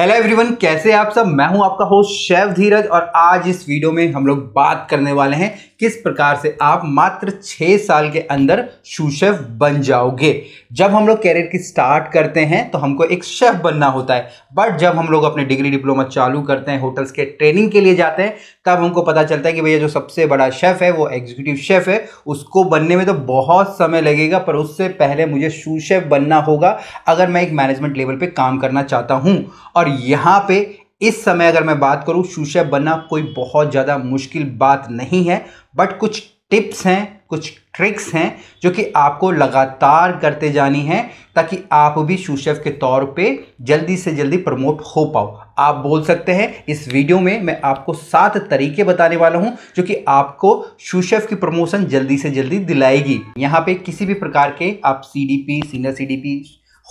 hello everyone कैसे आप सब मैं हूं आपका होस्ट शेफ धीरज और आज इस वीडियो में हम लोग बात करने वाले हैं किस प्रकार से आप मात्र छः साल के अंदर शूशेफ बन जाओगे जब हम लोग कैरियर की स्टार्ट करते हैं तो हमको एक शेफ़ बनना होता है बट जब हम लोग अपने डिग्री डिप्लोमा चालू करते हैं होटल्स के ट्रेनिंग के लिए जाते हैं तब हमको पता चलता है कि भैया जो सबसे बड़ा शेफ़ है वो एग्जीक्यूटिव शेफ़ है उसको बनने में तो बहुत समय लगेगा पर उससे पहले मुझे शू शेफ़ बनना होगा अगर मैं एक मैनेजमेंट लेवल पर काम करना चाहता हूँ और यहाँ पर इस समय अगर मैं बात करूँ सुशेफ बनना कोई बहुत ज़्यादा मुश्किल बात नहीं है बट कुछ टिप्स हैं कुछ ट्रिक्स हैं जो कि आपको लगातार करते जानी है ताकि आप भी सुशेफ के तौर पे जल्दी से जल्दी प्रमोट हो पाओ आप बोल सकते हैं इस वीडियो में मैं आपको सात तरीके बताने वाला हूं जो कि आपको सुशेफ की प्रमोशन जल्दी से जल्दी दिलाएगी यहाँ पे किसी भी प्रकार के आप सी सीनियर सी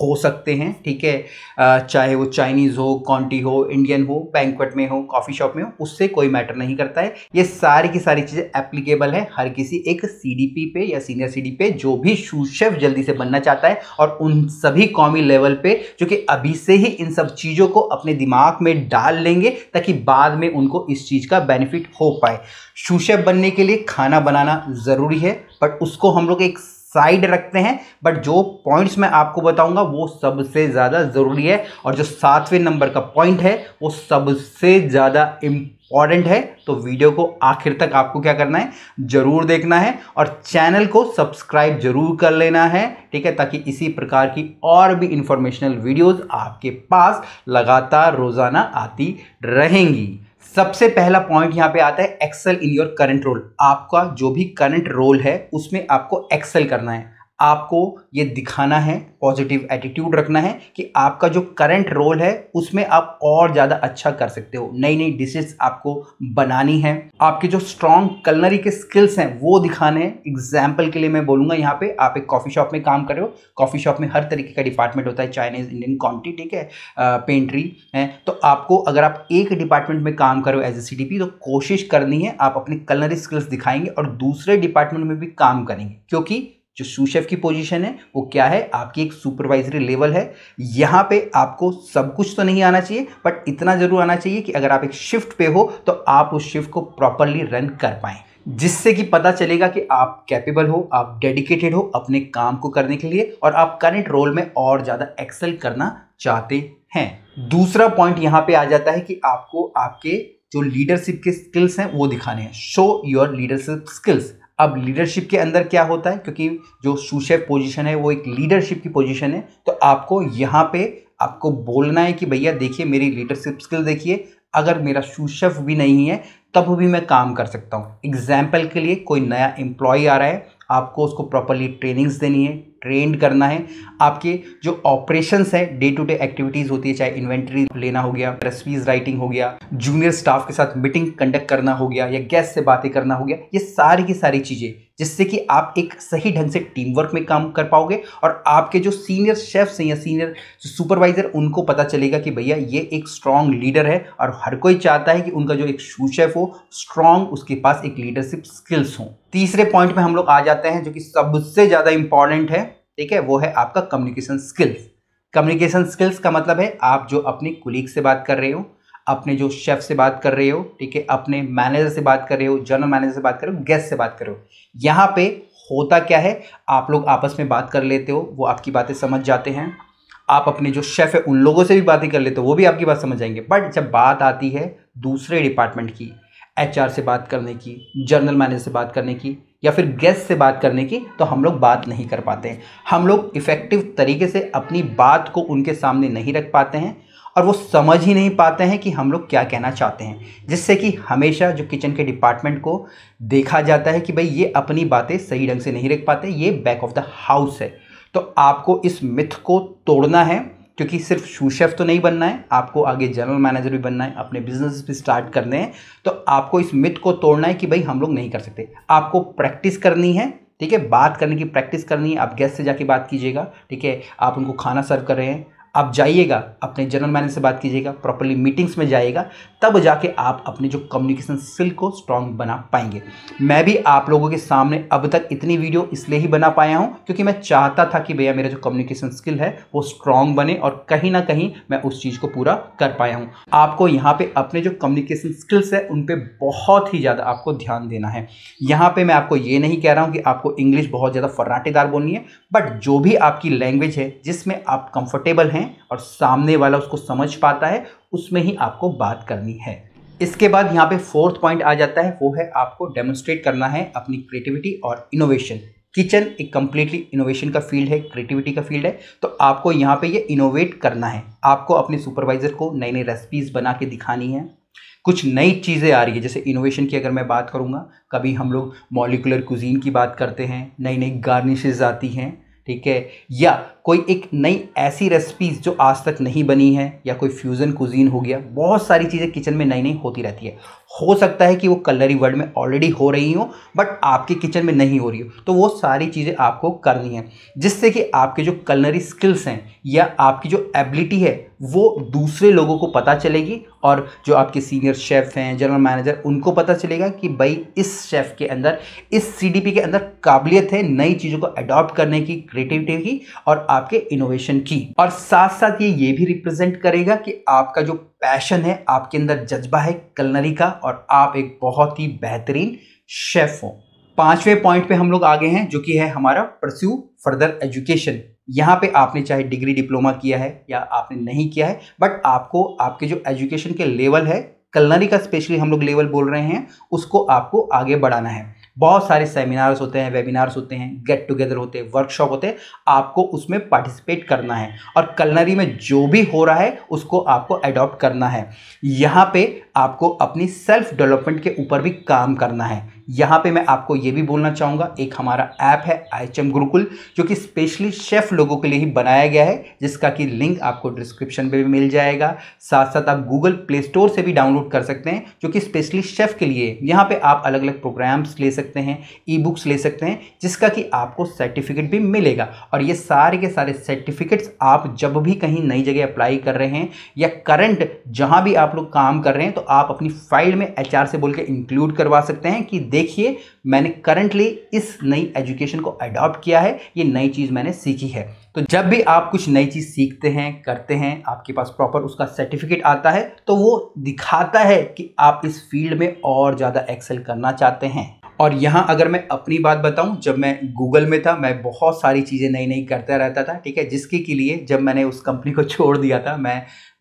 हो सकते हैं ठीक है चाहे वो चाइनीज़ हो कॉन्टी हो इंडियन हो बैंकवेट में हो कॉफ़ी शॉप में हो उससे कोई मैटर नहीं करता है ये सारी की सारी चीज़ें एप्लीकेबल है हर किसी एक सीडीपी पे या सीनियर सीडी पे जो भी शूशेफ जल्दी से बनना चाहता है और उन सभी कौमी लेवल पे जो कि अभी से ही इन सब चीज़ों को अपने दिमाग में डाल लेंगे ताकि बाद में उनको इस चीज़ का बेनिफिट हो पाए शूशेफ बनने के लिए खाना बनाना ज़रूरी है बट उसको हम लोग एक साइड रखते हैं बट जो पॉइंट्स मैं आपको बताऊंगा वो सबसे ज़्यादा ज़रूरी है और जो सातवें नंबर का पॉइंट है वो सबसे ज़्यादा इम्पॉर्टेंट है तो वीडियो को आखिर तक आपको क्या करना है ज़रूर देखना है और चैनल को सब्सक्राइब जरूर कर लेना है ठीक है ताकि इसी प्रकार की और भी इंफॉर्मेशनल वीडियोज़ आपके पास लगातार रोज़ाना आती रहेंगी सबसे पहला पॉइंट यहाँ पे आता है excel in your current role आपका जो भी करंट रोल है उसमें आपको एक्सेल करना है आपको ये दिखाना है पॉजिटिव एटीट्यूड रखना है कि आपका जो करंट रोल है उसमें आप और ज़्यादा अच्छा कर सकते हो नई नई डिशेज आपको बनानी है आपके जो स्ट्रॉन्ग कलनरी के स्किल्स हैं वो दिखाने हैं एग्जाम्पल के लिए मैं बोलूँगा यहाँ पे आप एक कॉफ़ी शॉप में काम कर रहे हो कॉफ़ी शॉप में हर तरीके का डिपार्टमेंट होता है चाइनीज़ इंडियन कॉन्ट्री ठीक है पेंट्री है तो आपको अगर आप एक डिपार्टमेंट में काम करो एज ए सी तो कोशिश करनी है आप अपने कलनरी स्किल्स दिखाएंगे और दूसरे डिपार्टमेंट में भी काम करेंगे क्योंकि जो सूशेफ की पोजीशन है वो क्या है आपकी एक सुपरवाइजरी लेवल है यहाँ पे आपको सब कुछ तो नहीं आना चाहिए बट इतना ज़रूर आना चाहिए कि अगर आप एक शिफ्ट पे हो तो आप उस शिफ्ट को प्रॉपरली रन कर पाएँ जिससे कि पता चलेगा कि आप कैपेबल हो आप डेडिकेटेड हो अपने काम को करने के लिए और आप करंट रोल में और ज़्यादा एक्सेल करना चाहते हैं दूसरा पॉइंट यहाँ पे आ जाता है कि आपको आपके जो लीडरशिप के स्किल्स हैं वो दिखाने हैं शो योर लीडरशिप स्किल्स अब लीडरशिप के अंदर क्या होता है क्योंकि जो सुशेफ पोजीशन है वो एक लीडरशिप की पोजीशन है तो आपको यहाँ पे आपको बोलना है कि भैया देखिए मेरी लीडरशिप स्किल देखिए अगर मेरा सुशेफ भी नहीं है तब भी मैं काम कर सकता हूँ एग्जाम्पल के लिए कोई नया एम्प्लॉय आ रहा है आपको उसको प्रॉपरली ट्रेनिंग्स देनी है ट्रेंड करना है आपके जो ऑपरेशंस है डे टू डे एक्टिविटीज़ होती है चाहे इन्वेंट्री लेना हो गया रेसिपीज राइटिंग हो गया जूनियर स्टाफ के साथ मीटिंग कंडक्ट करना हो गया या गेस्ट से बातें करना हो गया ये सारी की सारी चीज़ें जिससे कि आप एक सही ढंग से टीम वर्क में काम कर पाओगे और आपके जो सीनियर शेफ्स हैं या सीनियर सुपरवाइजर उनको पता चलेगा कि भैया ये एक स्ट्रांग लीडर है और हर कोई चाहता है कि उनका जो एक शू शेफ हो स्ट्रांग उसके पास एक लीडरशिप स्किल्स हो तीसरे पॉइंट में हम लोग आ जाते हैं जो कि सबसे ज़्यादा इंपॉर्टेंट है ठीक है वो है आपका कम्युनिकेशन स्किल्स कम्युनिकेशन स्किल्स का मतलब है आप जो अपने कुलीग से बात कर रहे हो अपने जो शेफ से बात कर रहे हो ठीक है अपने मैनेजर से बात कर रहे हो जनरल मैनेजर से बात कर रहे हो गेस्ट से बात कर रहे हो यहाँ पे होता क्या है आप लोग आपस में बात कर लेते हो वो आपकी बातें समझ जाते हैं आप अपने जो शेफ़ है उन लोगों से भी बातें कर लेते हो वो भी आपकी बात समझ जाएंगे बट जब बात आती है दूसरे डिपार्टमेंट की एच से बात करने की जनरल मैनेजर से बात करने की या फिर गेस्ट से बात करने की तो हम लोग बात नहीं कर पाते हैं हम लोग इफ़ेक्टिव तरीके से अपनी बात को उनके सामने नहीं रख पाते हैं और वो समझ ही नहीं पाते हैं कि हम लोग क्या कहना चाहते हैं जिससे कि हमेशा जो किचन के डिपार्टमेंट को देखा जाता है कि भाई ये अपनी बातें सही ढंग से नहीं रख पाते ये बैक ऑफ द हाउस है तो आपको इस मिथ को तोड़ना है क्योंकि सिर्फ शूशेफ तो नहीं बनना है आपको आगे जनरल मैनेजर भी बनना है अपने बिजनेस भी स्टार्ट करने हैं तो आपको इस मिथ को तोड़ना है कि भाई हम लोग नहीं कर सकते आपको प्रैक्टिस करनी है ठीक है बात करने की प्रैक्टिस करनी है आप गेस्ट से जाके बात कीजिएगा ठीक है आप उनको खाना सर्व कर रहे हैं आप जाइएगा अपने जनरल मैनेजर से बात कीजिएगा प्रॉपरली मीटिंग्स में जाइएगा तब जाके आप अपने जो कम्युनिकेशन स्किल को स्ट्रांग बना पाएंगे मैं भी आप लोगों के सामने अब तक इतनी वीडियो इसलिए ही बना पाया हूँ क्योंकि मैं चाहता था कि भैया मेरा जो कम्युनिकेशन स्किल है वो स्ट्रांग बने और कहीं ना कहीं मैं उस चीज़ को पूरा कर पाया हूँ आपको यहाँ पर अपने जो कम्युनिकेशन स्किल्स है उन पर बहुत ही ज़्यादा आपको ध्यान देना है यहाँ पर मैं आपको ये नहीं कह रहा हूँ कि आपको इंग्लिश बहुत ज़्यादा फर्राटेदार बोलनी है बट जो भी आपकी लैंग्वेज है जिसमें आप कंफर्टेबल हैं हैं और सामने वाला उसको समझ पाता है उसमें ही आपको बात करनी है इसके बाद यहाँ पे फोर्थ पॉइंट आ जाता है वो है आपको डेमोन्स्ट्रेट करना है अपनी क्रिएटिविटी और इनोवेशन किचन एक कम्प्लीटली इनोवेशन का फील्ड है क्रिएटिविटी का फील्ड है तो आपको यहाँ पे ये इनोवेट करना है आपको अपने सुपरवाइज़र को नई नई रेसिपीज़ बना के दिखानी है कुछ नई चीज़ें आ रही है जैसे इनोवेशन की अगर मैं बात करूँगा कभी हम लोग मॉलिकुलर कुजीन की बात करते हैं नई नई गार्निशेज आती हैं ठीक है या कोई एक नई ऐसी रेसिपीज़ जो आज तक नहीं बनी है या कोई फ्यूज़न कुजीन हो गया बहुत सारी चीज़ें किचन में नई नई होती रहती है हो सकता है कि वो कलरी वर्ल्ड में ऑलरेडी हो रही हो बट आपके किचन में नहीं हो रही हो तो वो सारी चीज़ें आपको करनी है जिससे कि आपके जो कलनरी स्किल्स हैं या आपकी जो एबिलिटी है वो दूसरे लोगों को पता चलेगी और जो आपके सीनियर शेफ़ हैं जनरल मैनेजर उनको पता चलेगा कि भाई इस शेफ़ के अंदर इस सी के अंदर काबिलियत है नई चीज़ों को अडॉप्ट करने की क्रिएटिविटी की और आप आपके इनोवेशन की और साथ साथ ये ये भी रिप्रेजेंट करेगा कि आपका जो पैशन है आपके अंदर जज्बा है कलनरी का और आप एक बहुत ही बेहतरीन शेफ हो पांचवें पॉइंट पे हम लोग आगे हैं जो कि है हमारा परस्यू फर्दर एजुकेशन यहाँ पे आपने चाहे डिग्री डिप्लोमा किया है या आपने नहीं किया है बट आपको आपके जो एजुकेशन के लेवल है कलनरी का स्पेशली हम लोग लेवल बोल रहे हैं उसको आपको आगे बढ़ाना है बहुत सारे सेमिनार्स होते हैं वेबिनार्स होते हैं गेट टुगेदर होते हैं वर्कशॉप होते हैं आपको उसमें पार्टिसिपेट करना है और कलनरी में जो भी हो रहा है उसको आपको अडॉप्ट करना है यहाँ पे आपको अपनी सेल्फ डेवलपमेंट के ऊपर भी काम करना है यहाँ पे मैं आपको ये भी बोलना चाहूँगा एक हमारा ऐप है आई एच गुरुकुल जो कि स्पेशली शेफ़ लोगों के लिए ही बनाया गया है जिसका कि लिंक आपको डिस्क्रिप्शन में भी मिल जाएगा साथ साथ आप गूगल प्ले स्टोर से भी डाउनलोड कर सकते हैं जो कि स्पेशली शेफ़ के लिए यहाँ पर आप अलग अलग प्रोग्राम्स ले सकते हैं ई बुक्स ले सकते हैं जिसका कि आपको सर्टिफिकेट भी मिलेगा और ये सारे के सारे सर्टिफिकेट्स आप जब भी कहीं नई जगह अप्लाई कर रहे हैं या करंट जहाँ भी आप लोग काम कर रहे हैं तो आप अपनी फाइल में एच से बोल के इंक्लूड करवा सकते हैं कि देख देखिए मैंने करंटली इस नई एजुकेशन को अडॉप्ट किया है ये नई चीज़ मैंने सीखी है तो जब भी आप कुछ नई चीज़ सीखते हैं करते हैं आपके पास प्रॉपर उसका सर्टिफिकेट आता है तो वो दिखाता है कि आप इस फील्ड में और ज़्यादा एक्सेल करना चाहते हैं और यहाँ अगर मैं अपनी बात बताऊँ जब मैं गूगल में था मैं बहुत सारी चीज़ें नई नई करता रहता था ठीक है जिसके के लिए जब मैंने उस कंपनी को छोड़ दिया था मैं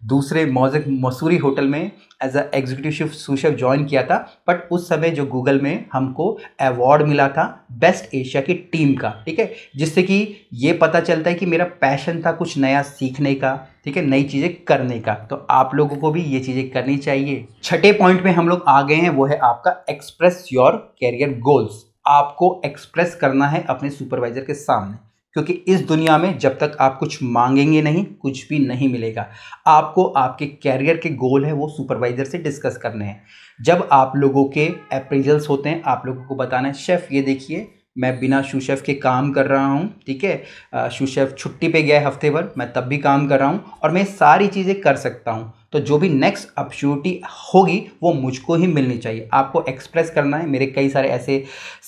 दूसरे मौजक मसूरी होटल में as a executive chef sous chef join किया था बट उस समय जो गूगल में हमको अवार्ड मिला था बेस्ट एशिया की टीम का ठीक है जिससे कि ये पता चलता है कि मेरा पैशन था कुछ नया सीखने का ठीक है नई चीज़ें करने का तो आप लोगों को भी ये चीज़ें करनी चाहिए छठे पॉइंट में हम लोग आ गए हैं वो है आपका एक्सप्रेस योर कैरियर गोल्स आपको एक्सप्रेस करना है अपने सुपरवाइजर के सामने क्योंकि इस दुनिया में जब तक आप कुछ मांगेंगे नहीं कुछ भी नहीं मिलेगा आपको आपके कैरियर के गोल है वो सुपरवाइज़र से डिस्कस करने हैं जब आप लोगों के अप्रेजल्स होते हैं आप लोगों को बताना है शेफ़ ये देखिए मैं बिना शूशेफ के काम कर रहा हूँ ठीक है शूशेफ छुट्टी पे गया हफ्ते भर मैं तब भी काम कर रहा हूँ और मैं सारी चीज़ें कर सकता हूँ तो जो भी नेक्स्ट अपॉर्चुनिटी होगी वो मुझको ही मिलनी चाहिए आपको एक्सप्रेस करना है मेरे कई सारे ऐसे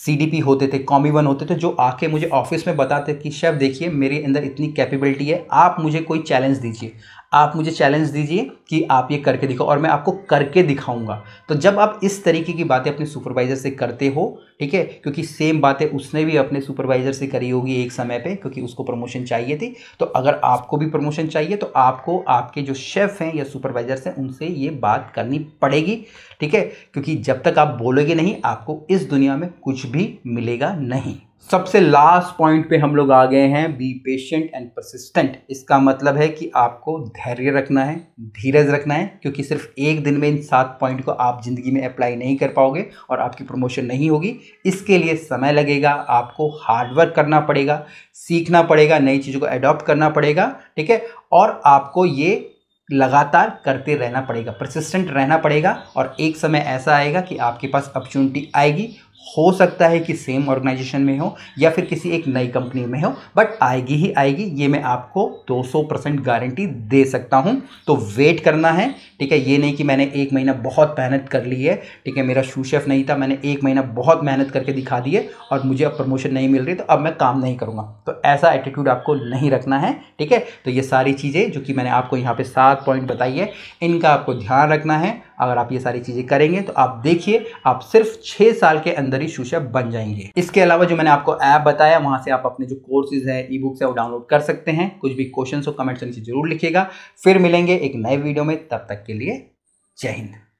सी होते थे कॉमी वन होते थे जो आके मुझे ऑफिस में बताते कि शेफ़ देखिए मेरे अंदर इतनी कैपेबिलिटी है आप मुझे कोई चैलेंज दीजिए आप मुझे चैलेंज दीजिए कि आप ये करके दिखाओ और मैं आपको करके दिखाऊंगा तो जब आप इस तरीके की बातें अपने सुपरवाइज़र से करते हो ठीक है क्योंकि सेम बातें उसने भी अपने सुपरवाइज़र से करी होगी एक समय पे क्योंकि उसको प्रमोशन चाहिए थी तो अगर आपको भी प्रमोशन चाहिए तो आपको आपके जो शेफ़ हैं या सुपर सुपरवाइज़र से उनसे ये बात करनी पड़ेगी ठीक है क्योंकि जब तक आप बोलोगे नहीं आपको इस दुनिया में कुछ भी मिलेगा नहीं सबसे लास्ट पॉइंट पे हम लोग आ गए हैं बी पेशेंट एंड परसिस्टेंट इसका मतलब है कि आपको धैर्य रखना है धीरज रखना है क्योंकि सिर्फ एक दिन में इन सात पॉइंट को आप ज़िंदगी में अप्लाई नहीं कर पाओगे और आपकी प्रमोशन नहीं होगी इसके लिए समय लगेगा आपको हार्डवर्क करना पड़ेगा सीखना पड़ेगा नई चीज़ों को एडॉप्ट करना पड़ेगा ठीक है और आपको ये लगातार करते रहना पड़ेगा परसिस्टेंट रहना पड़ेगा और एक समय ऐसा आएगा कि आपके पास अपॉर्चुनिटी आएगी हो सकता है कि सेम ऑर्गेनाइजेशन में हो या फिर किसी एक नई कंपनी में हो बट आएगी ही आएगी ये मैं आपको 200 परसेंट गारंटी दे सकता हूँ तो वेट करना है ठीक है ये नहीं कि मैंने एक महीना बहुत मेहनत कर ली है ठीक है मेरा शू शेफ नहीं था मैंने एक महीना बहुत मेहनत करके दिखा दी है और मुझे अब प्रमोशन नहीं मिल रही तो अब मैं काम नहीं करूँगा तो ऐसा एटीट्यूड आपको नहीं रखना है ठीक है तो ये सारी चीज़ें जो कि मैंने आपको यहाँ पर सात पॉइंट बताई है इनका आपको ध्यान रखना है अगर आप ये सारी चीज़ें करेंगे तो आप देखिए आप सिर्फ छः साल के अंदर ही शूशा बन जाएंगे इसके अलावा जो मैंने आपको ऐप बताया वहाँ से आप अपने जो कोर्सेज है ई बुक्स है वो डाउनलोड कर सकते हैं कुछ भी क्वेश्चन हो कमेंट्स जरूर लिखिएगा फिर मिलेंगे एक नए वीडियो में तब तक के लिए जय हिंद